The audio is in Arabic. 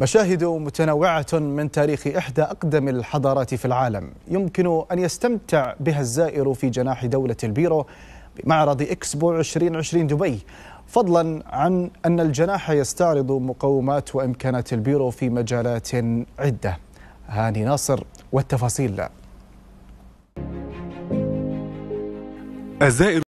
مشاهد متنوعة من تاريخ إحدى أقدم الحضارات في العالم يمكن أن يستمتع بها الزائر في جناح دولة البيرو بمعرض إكسبو 2020 دبي فضلا عن أن الجناح يستعرض مقومات وإمكانات البيرو في مجالات عدة هاني ناصر والتفاصيل لا. الزائر